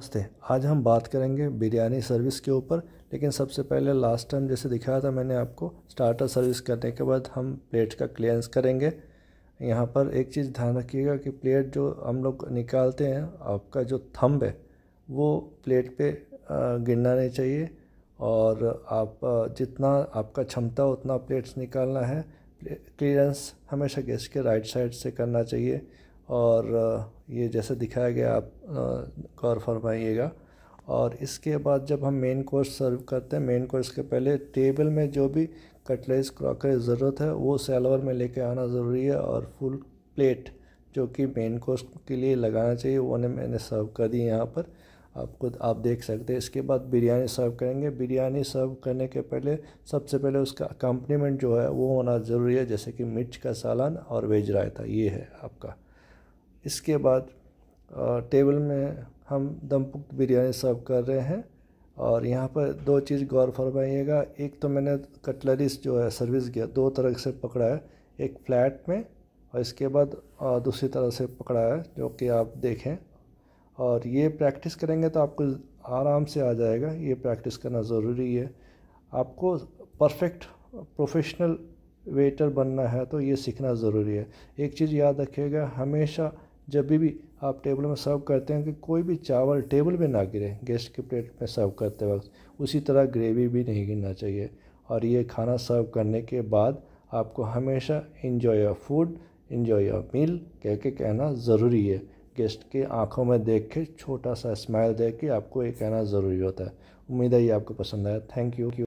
नमस्ते आज हम बात करेंगे बिरयानी सर्विस के ऊपर लेकिन सबसे पहले लास्ट टाइम जैसे दिखाया था मैंने आपको स्टार्टर सर्विस करने के बाद हम प्लेट का क्लियरेंस करेंगे यहाँ पर एक चीज़ ध्यान रखिएगा कि प्लेट जो हम लोग निकालते हैं आपका जो थंब है वो प्लेट पे गिरना नहीं चाहिए और आप जितना आपका क्षमता उतना प्लेट्स निकालना है क्लियरेंस हमेशा गैस के राइट साइड से करना चाहिए और ये जैसे दिखाया गया आप गौर फरमाइएगा और इसके बाद जब हम मेन कोर्स सर्व करते हैं मेन कोर्स के पहले टेबल में जो भी कटलेज क्रॉकरी ज़रूरत है वो सेलवर में लेके आना ज़रूरी है और फुल प्लेट जो कि मेन कोर्स के लिए लगाना चाहिए वो ने मैंने सर्व कर दी यहाँ पर आप खुद आप देख सकते हैं इसके बाद बिरयानी सर्व करेंगे बिरयानी सर्व करने के पहले सबसे पहले उसका अकम्पनीमेंट जो है वो होना ज़रूरी है जैसे कि मिर्च का सालन और वेज रायता ये है आपका इसके बाद टेबल में हम दमपुक्त बिरयानी सर्व कर रहे हैं और यहाँ पर दो चीज़ गौर फरमाइएगा एक तो मैंने कटलरीज जो है सर्विस किया दो तरह से पकड़ा है एक फ्लैट में और इसके बाद दूसरी तरह से पकड़ा है जो कि आप देखें और ये प्रैक्टिस करेंगे तो आपको आराम से आ जाएगा ये प्रैक्टिस करना ज़रूरी है आपको परफेक्ट प्रोफेशनल वेटर बनना है तो ये सीखना ज़रूरी है एक चीज़ याद रखिएगा हमेशा जब भी, भी आप टेबल में सर्व करते हैं कि कोई भी चावल टेबल में ना गिरे गेस्ट के प्लेट में सर्व करते वक्त उसी तरह ग्रेवी भी नहीं गिरना चाहिए और ये खाना सर्व करने के बाद आपको हमेशा enjoy your food enjoy your meal कह के कहना ज़रूरी है गेस्ट के आंखों में देख के छोटा सा स्माइल दे के आपको ये कहना ज़रूरी होता है उम्मीद है ये आपको पसंद आया थैंक यू